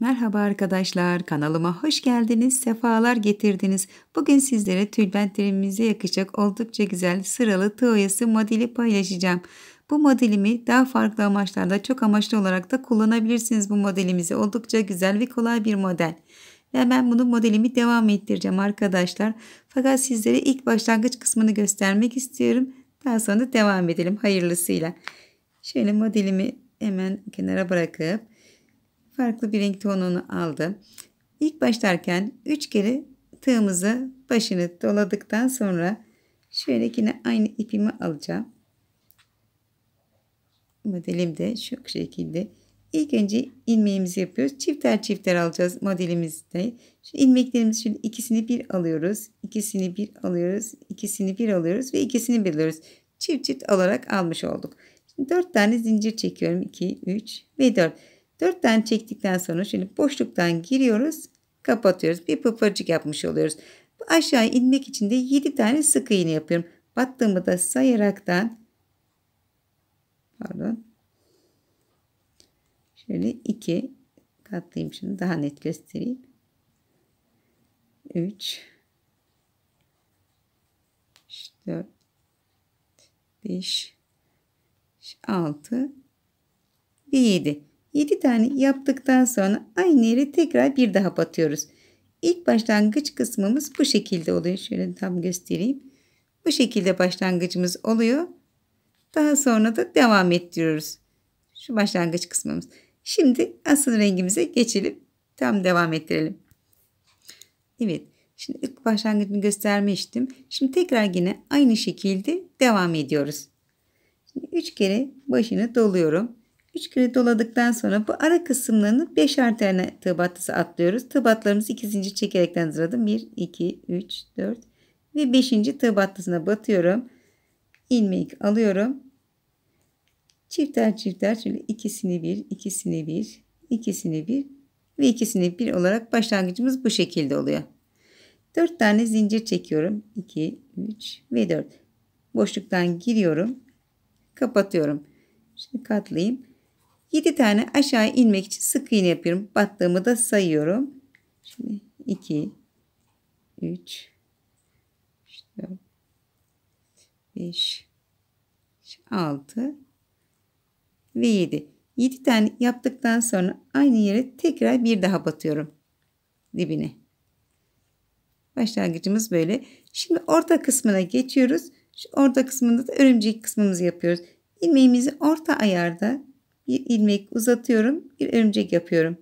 Merhaba arkadaşlar, kanalıma hoş geldiniz, sefalar getirdiniz. Bugün sizlere tülbentlerimize yakışacak oldukça güzel sıralı tığ modeli paylaşacağım. Bu modelimi daha farklı amaçlarda çok amaçlı olarak da kullanabilirsiniz bu modelimizi. Oldukça güzel ve kolay bir model. Ve ben bunu modelimi devam ettireceğim arkadaşlar. Fakat sizlere ilk başlangıç kısmını göstermek istiyorum. Daha sonra devam edelim hayırlısıyla. Şöyle modelimi hemen kenara bırakıp farklı bir renk tonunu aldı. İlk başlarken 3 kere tığımızı başını doladıktan sonra şöyle yine aynı ipimi alacağım. Modelim de şu şekilde. İlk önce ilmeğimizi yapıyoruz. Çifter çifter alacağız modelimizde. Şimdi ilmeklerimiz şimdi ikisini bir alıyoruz. ikisini bir alıyoruz. ikisini bir alıyoruz ve ikisini bir alıyoruz. Çift çift olarak almış olduk. Şimdi 4 tane zincir çekiyorum. 2, 3 ve 4. 4 tane çektikten sonra şimdi boşluktan giriyoruz. Kapatıyoruz. Bir pıpırcık yapmış oluyoruz. Aşağı inmek için de 7 tane sık iğne yapıyorum. Battığımı da sayaraktan pardon şöyle 2 katlayayım şimdi daha net göstereyim. 3 4 5 6 ve 7 7 tane yaptıktan sonra aynı yere tekrar bir daha batıyoruz. İlk başlangıç kısmımız bu şekilde oluyor. Şöyle tam göstereyim. Bu şekilde başlangıcımız oluyor. Daha sonra da devam ettiriyoruz. Şu başlangıç kısmımız. Şimdi asıl rengimize geçelim. Tam devam ettirelim. Evet. Şimdi ilk başlangıcını göstermiştim. Şimdi tekrar yine aynı şekilde devam ediyoruz. Şimdi üç kere başını doluyorum. 3 kere doladıktan sonra bu ara kısımlarını 5 tane tıbatlısı atlıyoruz. Tıbatlarımızı 2 zincir çekerekten zıradım. 1, 2, 3, 4 ve 5. tıbatlısına batıyorum. İlmek alıyorum. Çifter çifter şöyle ikisini bir, ikisini bir, ikisini bir ve ikisini bir olarak başlangıcımız bu şekilde oluyor. 4 tane zincir çekiyorum. 2, 3 ve 4. Boşluktan giriyorum. Kapatıyorum. Şimdi katlayayım. 7 tane aşağı inmek için sık iğne yapıyorum. Battığımı da sayıyorum. Şimdi 2 3 4 5 6 ve 7. 7 tane yaptıktan sonra aynı yere tekrar bir daha batıyorum dibine. Başlangıcımız böyle. Şimdi orta kısmına geçiyoruz. Şu orta kısmında da örümcek kısmımızı yapıyoruz. İlmeğimizi orta ayarda bir ilmek uzatıyorum. Bir örümcek yapıyorum.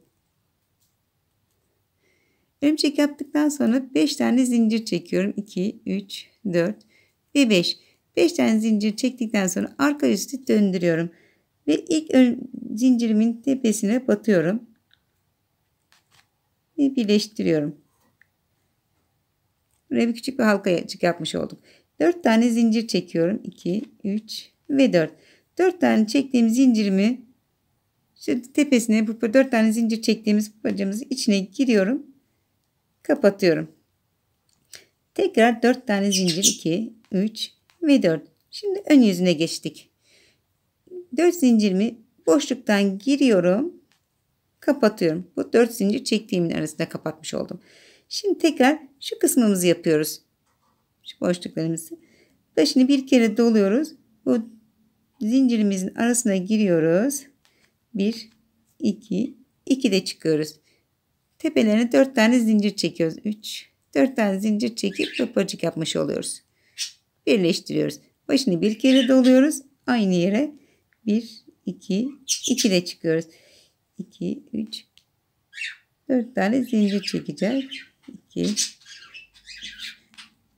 Örümcek yaptıktan sonra 5 tane zincir çekiyorum. 2, 3, 4 ve 5. 5 tane zincir çektikten sonra arka üstü döndürüyorum. Ve ilk zincirimin tepesine batıyorum. Ve birleştiriyorum. Buraya bir küçük bir halkacık yapmış olduk. 4 tane zincir çekiyorum. 2, 3 ve 4. 4 tane çektiğim zincirimi işte tepesine bu dört tane zincir çektiğimiz bacamızın içine giriyorum. Kapatıyorum. Tekrar dört tane zincir 2, 3 ve 4. Şimdi ön yüzüne geçtik. Dört zincirimi boşluktan giriyorum. Kapatıyorum. Bu dört zincir çektiğimin arasında kapatmış oldum. Şimdi tekrar şu kısmımızı yapıyoruz. Şu boşluklarımızı. Başını bir kere doluyoruz. Bu zincirimizin arasına giriyoruz. 1, 2, 2 de çıkıyoruz. Tepelerine 4 tane zincir çekiyoruz. 3, 4 tane zincir çekip topacık yapmış oluyoruz. Birleştiriyoruz. Başını bir kere doluyoruz. Aynı yere 1, 2, 2 de çıkıyoruz. 2, 3, 4 tane zincir çekeceğiz. 2,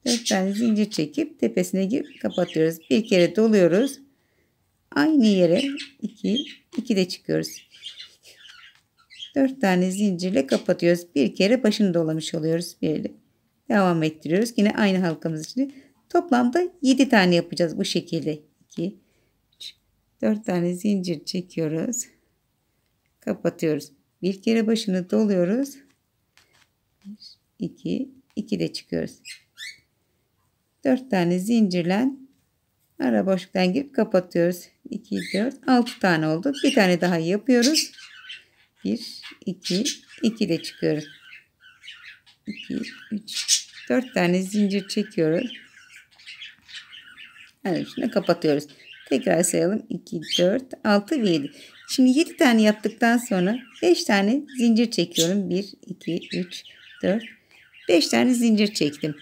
4 tane zincir çekip tepesine girip kapatıyoruz. Bir kere doluyoruz. Aynı yere 2, 2 de çıkıyoruz. 4 tane zincirle kapatıyoruz. Bir kere başını dolamış oluyoruz. Böyle devam ettiriyoruz. Yine aynı halkamız için Toplamda 7 tane yapacağız bu şekilde. 2, 3, 4 tane zincir çekiyoruz. Kapatıyoruz. Bir kere başını doluyoruz. 1, 2, 2 de çıkıyoruz. 4 tane zincirlen Ara boşluktan girip kapatıyoruz. 2, 4, 6 tane oldu. Bir tane daha yapıyoruz. 1, 2, 2 de çıkıyoruz. 2, 3, 4 tane zincir çekiyoruz. Evet, şimdi kapatıyoruz. Tekrar sayalım. 2, 4, 6 7. Şimdi 7 tane yaptıktan sonra 5 tane zincir çekiyorum. 1, 2, 3, 4, 5 tane zincir çektim.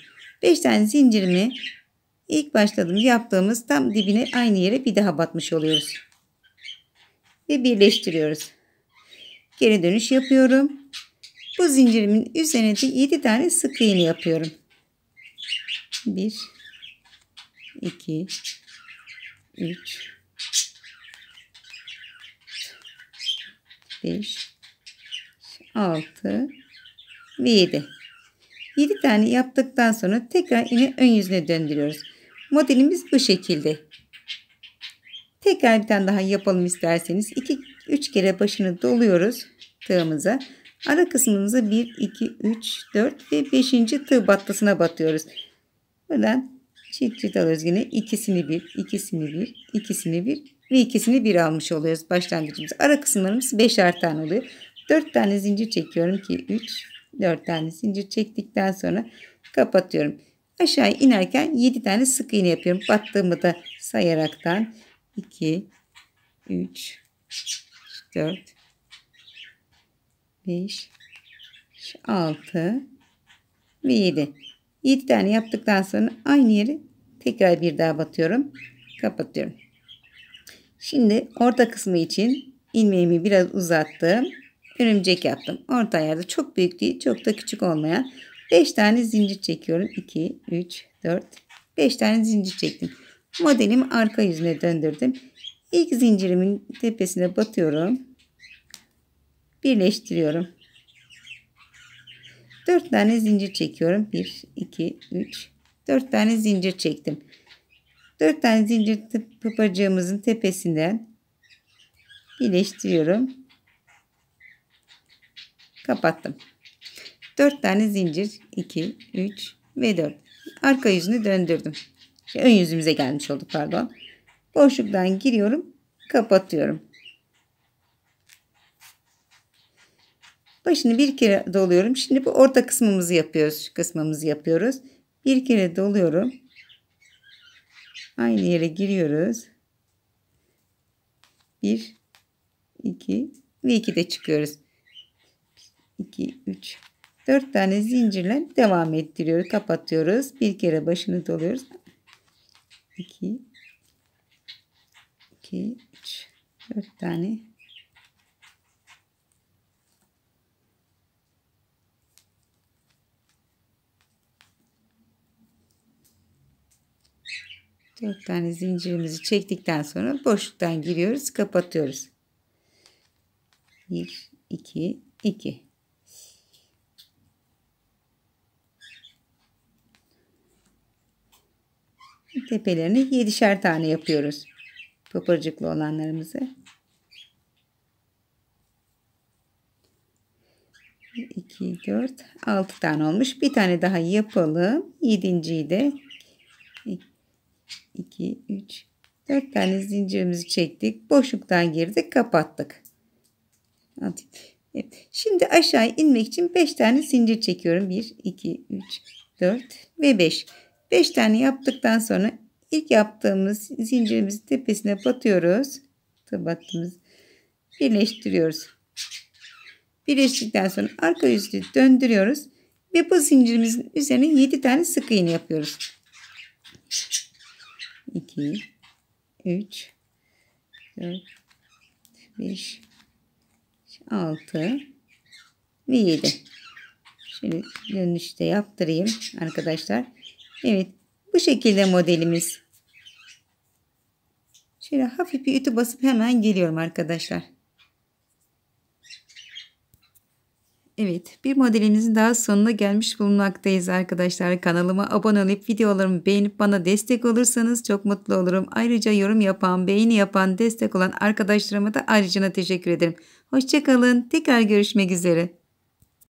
5 tane zincirimi İlk başladığımız yaptığımız tam dibine aynı yere bir daha batmış oluyoruz. Ve birleştiriyoruz. Geri dönüş yapıyorum. Bu zincirimin üzerine de 7 tane sık iğne yapıyorum. 1 2 3 5 6 ve 7. 7 tane yaptıktan sonra tekrar yine ön yüzüne döndürüyoruz. Modelimiz bu şekilde. Tekrar bir tane daha yapalım isterseniz. 2 3 kere başını doluyoruz tığımıza. Ara kısmımızı 1 2 3 4 ve 5. tığ battısına batıyoruz. Buradan çift çift alıyoruz yine ikisini bir, ikisini bir, ikisini bir ve ikisini bir almış oluyoruz başlangıcımız. Ara kısımlarımız beşer tane oluyor. Dört tane zincir çekiyorum ki üç, dört tane zincir çektikten sonra kapatıyorum. Aşağı inerken 7 tane sık iğne yapıyorum. Battığımı da sayaraktan 2, 3, 4, 5, 6 ve 7. 7 tane yaptıktan sonra aynı yeri tekrar bir daha batıyorum. Kapatıyorum. Şimdi orta kısmı için ilmeğimi biraz uzattım. Örümcek yaptım. Orta ayarda çok büyük değil, çok da küçük olmayan 5 tane zincir çekiyorum. 2, 3, 4, 5 tane zincir çektim. Modelimi arka yüzüne döndürdüm. İlk zincirimin tepesine batıyorum. Birleştiriyorum. 4 tane zincir çekiyorum. 1, 2, 3, 4 tane zincir çektim. 4 tane zincir pıpacığımızın tepesinden birleştiriyorum. Kapattım. 4 tane zincir 2 3 ve 4 arka yüzünü döndürdüm ön yüzümüze gelmiş olduk pardon boşluktan giriyorum kapatıyorum başını bir kere doluyorum şimdi bu orta kısmımızı yapıyoruz şu kısmımızı yapıyoruz bir kere doluyorum aynı yere giriyoruz 1 2 ve 2 de çıkıyoruz 2 3 4 tane zincirle devam ettiriyoruz. Kapatıyoruz. Bir kere başını doluyoruz. 2 2 3 4 tane Dört tane zincirimizi çektikten sonra boşluktan giriyoruz, kapatıyoruz. Bir, iki, iki. tepelerini yedişer tane yapıyoruz. Pıpırcıklı olanlarımızı. iki dört altı tane olmuş. Bir tane daha yapalım. Yedinciyi de iki üç dört tane zincirimizi çektik. Boşluktan girdik. Kapattık. Evet. Şimdi aşağı inmek için beş tane zincir çekiyorum. bir iki üç 4 ve 5. 5 tane yaptıktan sonra İlk yaptığımız zincirimizin tepesine batıyoruz. Tabattığımız birleştiriyoruz. Birleştikten sonra arka yüzünü döndürüyoruz. Ve bu zincirimizin üzerine 7 tane sık iğne yapıyoruz. 2 3 4 5 6 ve 7. Şimdi dönüşte yaptırayım arkadaşlar. Evet bu şekilde modelimiz. Şöyle hafif bir ütü basıp hemen geliyorum arkadaşlar. Evet bir modelimizin daha sonuna gelmiş bulunmaktayız arkadaşlar. Kanalıma abone olup videolarımı beğenip bana destek olursanız çok mutlu olurum. Ayrıca yorum yapan, beğeni yapan, destek olan arkadaşlarıma da ayrıca teşekkür ederim. Hoşçakalın. Tekrar görüşmek üzere.